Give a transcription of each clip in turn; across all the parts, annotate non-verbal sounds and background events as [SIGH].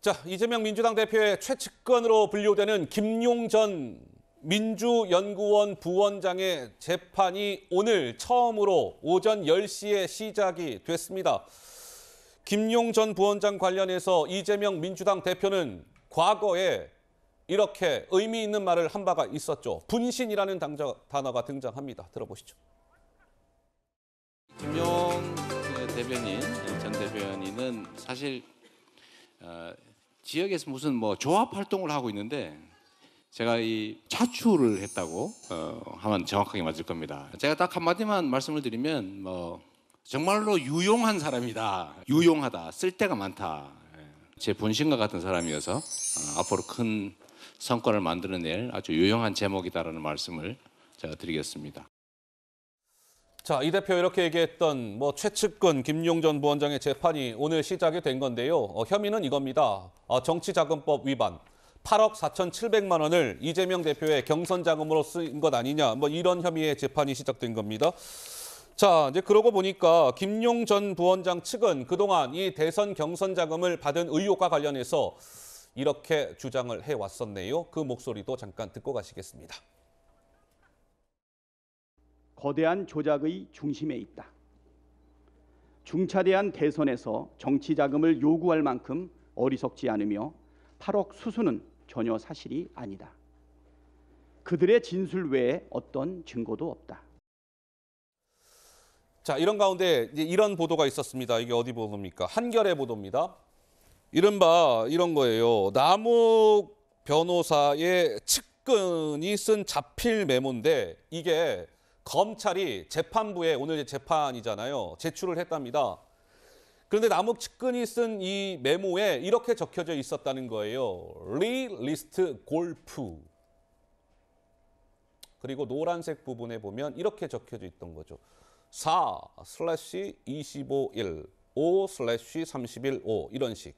자, 이재명 민주당 대표의 최측근으로 분류되는 김용 전 민주연구원 부원장의 재판이 오늘 처음으로 오전 10시에 시작이 됐습니다. 김용 전 부원장 관련해서 이재명 민주당 대표는 과거에 이렇게 의미 있는 말을 한 바가 있었죠. 분신이라는 당자, 단어가 등장합니다. 들어보시죠. 김용 그 대변인, 전 대변인은 사실 어, 지역에서 무슨 뭐 조합 활동을 하고 있는데 제가 이 차출을 했다고 어, 하면 정확하게 맞을 겁니다. 제가 딱 한마디만 말씀을 드리면 뭐 정말로 유용한 사람이다. 유용하다. 쓸데가 많다. 예. 제 본심과 같은 사람이어서 어, 앞으로 큰 성과를 만들어낼 아주 유용한 제목이다라는 말씀을 제가 드리겠습니다. 자, 이 대표 이렇게 얘기했던 뭐 최측근 김용 전 부원장의 재판이 오늘 시작이 된 건데요. 어, 혐의는 이겁니다. 어, 정치자금법 위반. 8억 4,700만 원을 이재명 대표의 경선 자금으로 쓰인 것 아니냐. 뭐 이런 혐의의 재판이 시작된 겁니다. 자, 이제 그러고 보니까 김용 전 부원장 측은 그동안 이 대선 경선 자금을 받은 의혹과 관련해서 이렇게 주장을 해왔었네요. 그 목소리도 잠깐 듣고 가시겠습니다. 거대한 조작의 중심에 있다. 중차대한 대선에서 정치 자금을 요구할 만큼 어리석지 않으며 8억 수수는 전혀 사실이 아니다. 그들의 진술 외에 어떤 증거도 없다. 자, 이런 가운데 이런 보도가 있었습니다. 이게 어디 보도입니까? 한겨레 보도입니다. 이른바 이런 거예요. 남욱 변호사의 측근이 쓴 자필 메모인데 이게 검찰이 재판부에 오늘 재판이잖아요. 제출을 했답니다. 그런데 남욱 측근이 쓴 이 메모에 이렇게 적혀져 있었다는 거예요. 리리스트 골프. 그리고 노란색 부분에 보면 이렇게 적혀져 있던 거죠. 4 슬래시 25일 5 슬래시 31 5 이런 식.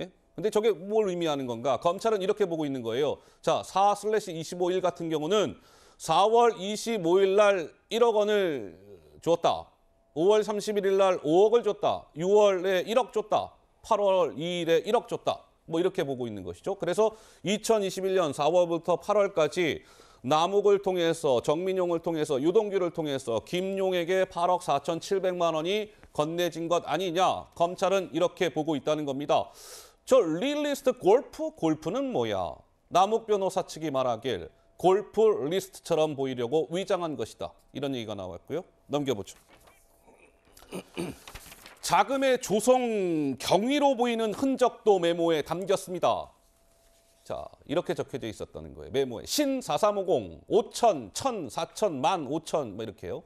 예? 근데 저게 뭘 의미하는 건가? 검찰은 이렇게 보고 있는 거예요. 자, 4 슬래시 25일 같은 경우는 4월 25일 날 1억 원을 줬다. 5월 31일 날 5억을 줬다. 6월에 1억 줬다. 8월 2일에 1억 줬다. 뭐 이렇게 보고 있는 것이죠. 그래서 2021년 4월부터 8월까지 남욱을 통해서 정민용을 통해서 유동규를 통해서 김용에게 8억 4,700만 원이 건네진 것 아니냐. 검찰은 이렇게 보고 있다는 겁니다. 저 릴리스트 골프? 골프는 뭐야? 남욱 변호사 측이 말하길 골프 리스트처럼 보이려고 위장한 것이다. 이런 얘기가 나왔고요. 넘겨보죠. [CLEARS THROAT] 자금의 조성 경위로 보이는 흔적도 메모에 담겼습니다. 자, 이렇게 적혀져 있었다는 거예요. 메모에. 신 4350, 5000, 1000, 4000, 15000, 뭐 이렇게요.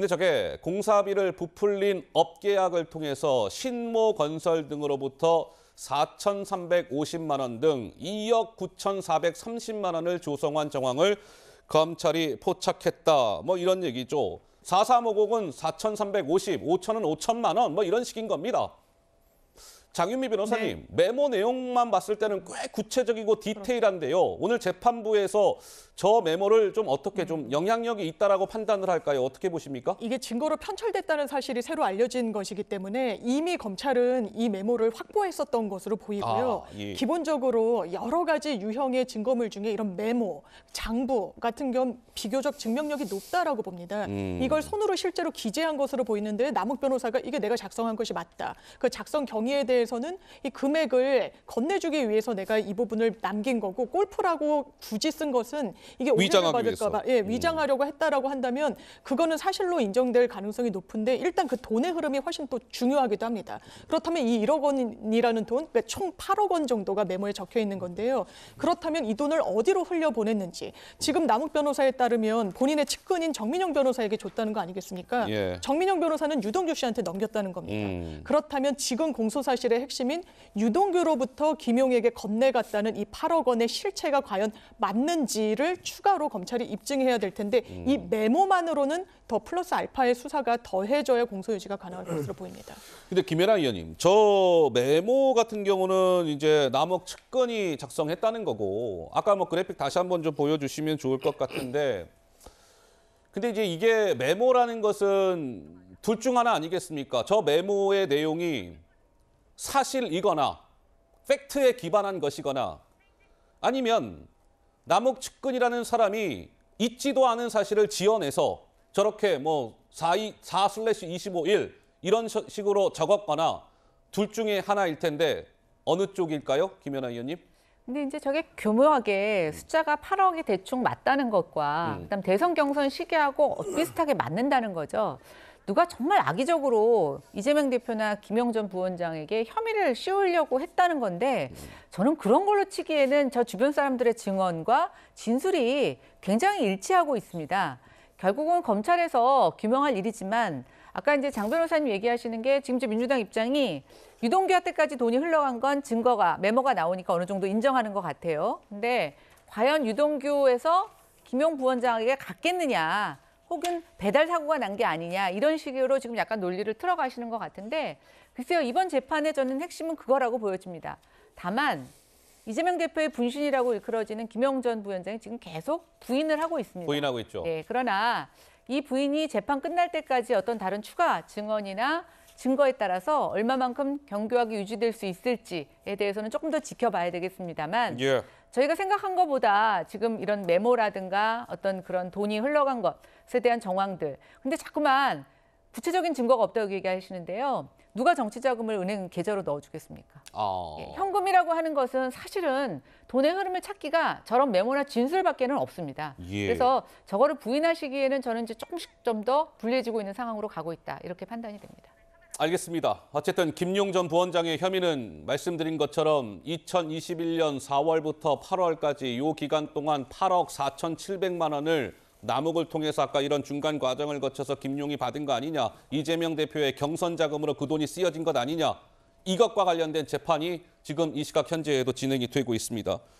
근데 저게 공사비를 부풀린 업계약을 통해서 신모 건설 등으로부터 4,350만 원 등 2억 9,430만 원을 조성한 정황을 검찰이 포착했다. 뭐 이런 얘기죠. 4350은 4,350, 5,000은 5천만 원뭐 이런 식인 겁니다. 장윤미 변호사님 네. 메모 내용만 봤을 때는 꽤 구체적이고 디테일한데요. 오늘 재판부에서 저 메모를 좀 어떻게 좀 음. 영향력이 있다라고 판단을 할까요? 어떻게 보십니까? 이게 증거로 편철됐다는 사실이 새로 알려진 것이기 때문에 이미 검찰은 이 메모를 확보했었던 것으로 보이고요. 아, 예. 기본적으로 여러 가지 유형의 증거물 중에 이런 메모, 장부 같은 경우 비교적 증명력이 높다라고 봅니다. 음. 이걸 손으로 실제로 기재한 것으로 보이는데 남욱 변호사가 이게 내가 작성한 것이 맞다. 그 작성 경위에 대해 대해서는 이 금액을 건네주기 위해서 내가 이 부분을 남긴 거고 골프라고 굳이 쓴 것은 이게 오해를 받을까봐 예, 음. 위장하려고 했다라고 한다면 그거는 사실로 인정될 가능성이 높은데 일단 그 돈의 흐름이 훨씬 또 중요하기도 합니다. 그렇다면 이 1억 원이라는 돈, 그러니까 총 8억 원 정도가 메모에 적혀 있는 건데요. 그렇다면 이 돈을 어디로 흘려 보냈는지 지금 남욱 변호사에 따르면 본인의 측근인 정민영 변호사에게 줬다는 거 아니겠습니까? 예. 정민영 변호사는 유동규 씨한테 넘겼다는 겁니다. 음. 그렇다면 지금 공소사실 사실의 핵심인 유동규로부터 김용에게 건네갔다는 이 8억 원의 실체가 과연 맞는지를 추가로 검찰이 입증해야 될 텐데 음. 이 메모만으로는 더 플러스 알파의 수사가 더해져야 공소 유지가 가능할 것으로 보입니다. 근데 김혜라 의원님, 저 메모 같은 경우는 이제 남욱 측근이 작성했다는 거고 아까 뭐 그래픽 다시 한번 좀 보여주시면 좋을 것 같은데 근데 이제 이게 메모라는 것은 둘 중 하나 아니겠습니까? 저 메모의 내용이 사실이거나 팩트에 기반한 것이거나 아니면 남욱 측근이라는 사람이 있지도 않은 사실을 지어내서 저렇게 뭐 4/25일 이런 식으로 적었거나 둘 중에 하나일 텐데 어느 쪽일까요? 김연아 의원님. 근데 이제 저게 교묘하게 음. 숫자가 8억이 대충 맞다는 것과 음. 그다음 대선 경선 시기하고 비슷하게 맞는다는 거죠. 누가 정말 악의적으로 이재명 대표나 김영전 부원장에게 혐의를 씌우려고 했다는 건데 저는 그런 걸로 치기에는 저 주변 사람들의 증언과 진술이 굉장히 일치하고 있습니다. 결국은 검찰에서 규명할 일이지만 아까 이제 장 변호사님 얘기하시는 게 지금 제 민주당 입장이 유동규한 때까지 돈이 흘러간 건 증거가 메모가 나오니까 어느 정도 인정하는 것 같아요. 근데 과연 유동규에서 김용 부원장에게 갔겠느냐 혹은 배달 사고가 난 게 아니냐 이런 식으로 지금 약간 논리를 틀어가시는 것 같은데 글쎄요 이번 재판에 저는 핵심은 그거라고 보여집니다. 다만 이재명 대표의 분신이라고 일컬어지는 김영전 부위원장이 지금 계속 부인을 하고 있습니다. 부인하고 있죠. 네, 그러나 이 부인이 재판 끝날 때까지 어떤 다른 추가 증언이나 증거에 따라서 얼마만큼 경교하게 유지될 수 있을지에 대해서는 조금 더 지켜봐야 되겠습니다만 예. 저희가 생각한 것보다 지금 이런 메모라든가 어떤 그런 돈이 흘러간 것에 대한 정황들. 근데 자꾸만 구체적인 증거가 없다고 얘기하시는데요. 누가 정치 자금을 은행 계좌로 넣어주겠습니까? 어... 예, 현금이라고 하는 것은 사실은 돈의 흐름을 찾기가 저런 메모나 진술밖에는 없습니다. 예. 그래서 저거를 부인하시기에는 저는 이제 조금씩 좀 더 불리해지고 있는 상황으로 가고 있다 이렇게 판단이 됩니다. 알겠습니다. 어쨌든 김용 전 부원장의 혐의는 말씀드린 것처럼 2021년 4월부터 8월까지 이 기간 동안 8억 4,700만 원을 남욱을 통해서 아까 이런 중간 과정을 거쳐서 김용이 받은 거 아니냐, 이재명 대표의 경선 자금으로 그 돈이 쓰여진 것 아니냐, 이것과 관련된 재판이 지금 이 시각 현재에도 진행이 되고 있습니다.